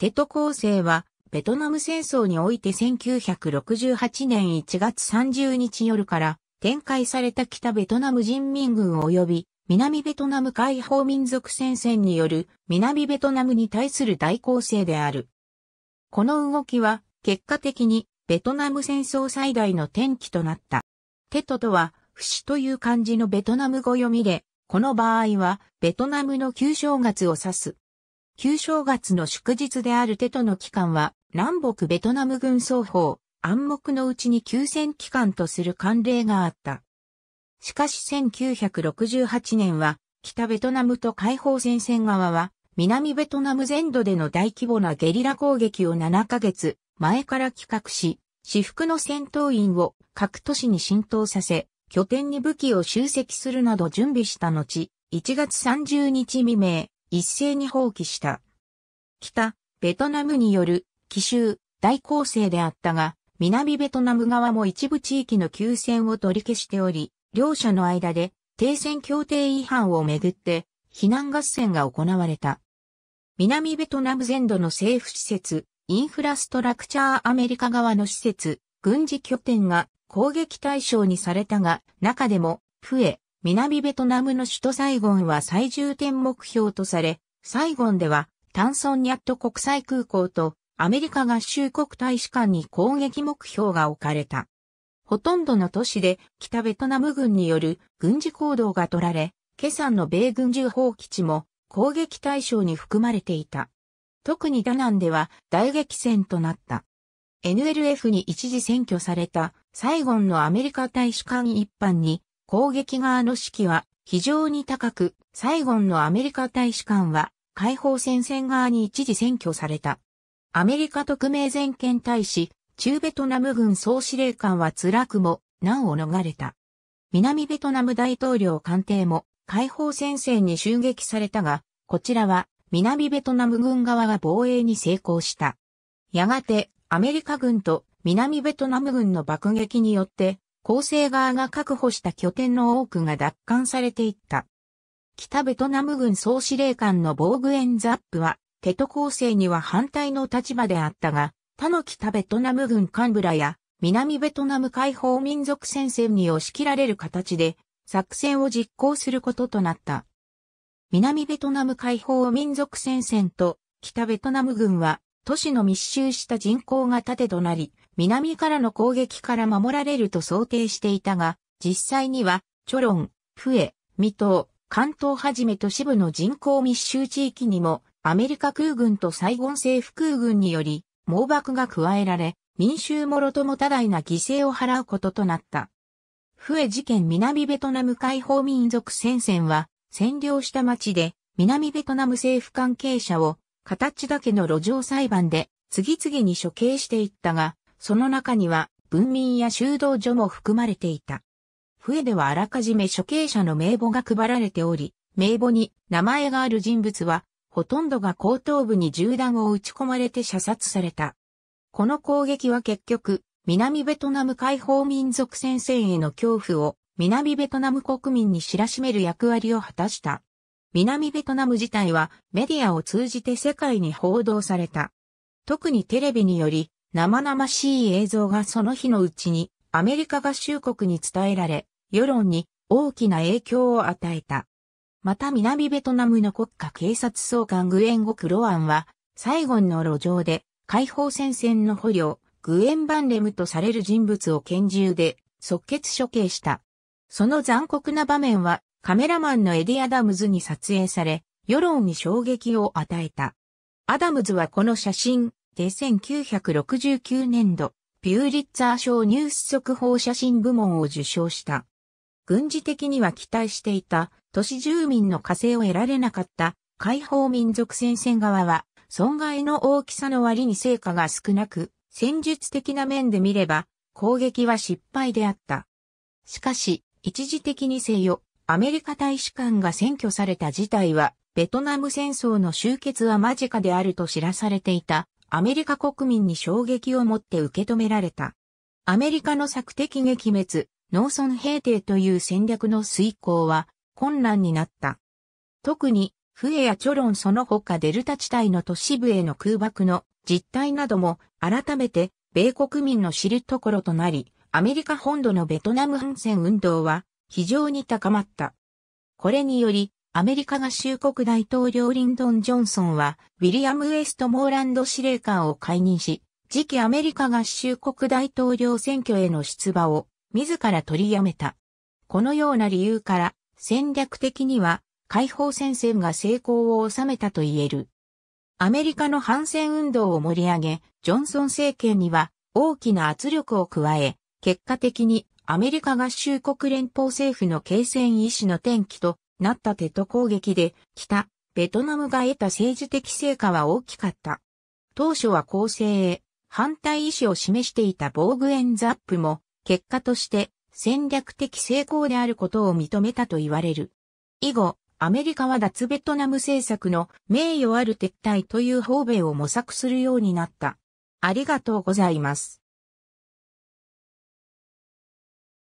テト構成は、ベトナム戦争において1968年1月30日夜から展開された北ベトナム人民軍及び南ベトナム解放民族戦線による南ベトナムに対する大攻勢である。この動きは結果的にベトナム戦争最大の転機となった。テトとは、不死という漢字のベトナム語読みで、この場合はベトナムの旧正月を指す。旧正月の祝日であるテトの期間は、南北ベトナム軍双方、暗黙のうちに休戦期間とする慣例があった。しかし1968年は、北ベトナムと解放戦線側は、南ベトナム全土での大規模なゲリラ攻撃を7ヶ月前から企画し、私服の戦闘員を各都市に浸透させ、拠点に武器を集積するなど準備した後、1月30日未明、一斉に放棄した。北、ベトナムによる奇襲大攻勢であったが、南ベトナム側も一部地域の休戦を取り消しており、両者の間で停戦協定違反をめぐって避難合戦が行われた。南ベトナム全土の政府施設、インフラストラクチャーアメリカ側の施設、軍事拠点が攻撃対象にされたが、中でも、プエ、南ベトナムの首都サイゴンは最重点目標とされ、サイゴンでは、タンソンニャット国際空港とアメリカ合衆国大使館に攻撃目標が置かれた。ほとんどの都市で北ベトナム軍による軍事行動が取られ、今朝の米軍重砲基地も攻撃対象に含まれていた。特にダナンでは大激戦となった。NLF に一時占拠されたサイゴンのアメリカ大使館一般に攻撃側の士気は非常に高く、サイゴンのアメリカ大使館は解放戦線側に一時占拠された。アメリカ特命全権大使、中ベトナム軍総司令官は辛くも難を逃れた。南ベトナム大統領官邸も解放戦線に襲撃されたが、こちらは南ベトナム軍側が防衛に成功した。やがてアメリカ軍と南ベトナム軍の爆撃によって構成側が確保した拠点の多くが奪還されていった。北ベトナム軍総司令官のボーグエンザップは、テト構成には反対の立場であったが、他の北ベトナム軍幹部らや、南ベトナム解放民族戦線に押し切られる形で、作戦を実行することとなった。南ベトナム解放民族戦線と北ベトナム軍は、都市の密集した人口が盾となり、南からの攻撃から守られると想定していたが、実際には、チョロン、フエ、ミト関東はじめ都市部の人口密集地域にも、アメリカ空軍とサイゴン政府空軍により、猛爆が加えられ、民衆もろとも多大な犠牲を払うこととなった。フエ事件南ベトナム解放民族戦線は、占領した町で、南ベトナム政府関係者を、形だけの路上裁判で、次々に処刑していったが、その中には文民や修道所も含まれていた。笛ではあらかじめ処刑者の名簿が配られており、名簿に名前がある人物は、ほとんどが後頭部に銃弾を撃ち込まれて射殺された。この攻撃は結局、南ベトナム解放民族戦線への恐怖を南ベトナム国民に知らしめる役割を果たした。南ベトナム自体はメディアを通じて世界に報道された。特にテレビにより生々しい映像がその日のうちにアメリカ合衆国に伝えられ、世論に大きな影響を与えた。また南ベトナムの国家警察総監グエン・ゴク・ロアンは、サイゴンの路上で解放戦線の捕虜、グエン・バンレムとされる人物を拳銃で即決処刑した。その残酷な場面はカメラマンのエディ・アダムズに撮影され、世論に衝撃を与えた。アダムズはこの写真、て1969年度、ピューリッツァー賞ニュース速報写真部門を受賞した。軍事的には期待していた都市住民の加勢を得られなかった解放民族戦線側は損害の大きさの割に成果が少なく戦術的な面で見れば攻撃は失敗であった。しかし一時的にせよアメリカ大使館が占拠された事態はベトナム戦争の終結は間近であると知らされていたアメリカ国民に衝撃をもって受け止められた。アメリカの策的撃滅、農村平定という戦略の遂行は困難になった。特に、笛やチョロンその他デルタ地帯の都市部への空爆の実態なども改めて米国民の知るところとなり、アメリカ本土のベトナム反戦運動は非常に高まった。これにより、アメリカ合衆国大統領リンドン・ジョンソンは、ウィリアム・ウェストモーランド司令官を解任し、次期アメリカ合衆国大統領選挙への出馬を、自ら取りやめた。このような理由から、戦略的には、解放戦線が成功を収めたと言える。アメリカの反戦運動を盛り上げ、ジョンソン政権には大きな圧力を加え、結果的にアメリカ合衆国連邦政府の継戦意志の転機となったテト攻撃で、北、ベトナムが得た政治的成果は大きかった。当初は公正へ反対意思を示していたボーグエンザップも、結果として戦略的成功であることを認めたと言われる。以後、アメリカは脱ベトナム政策の名誉ある撤退という方米を模索するようになった。ありがとうございます。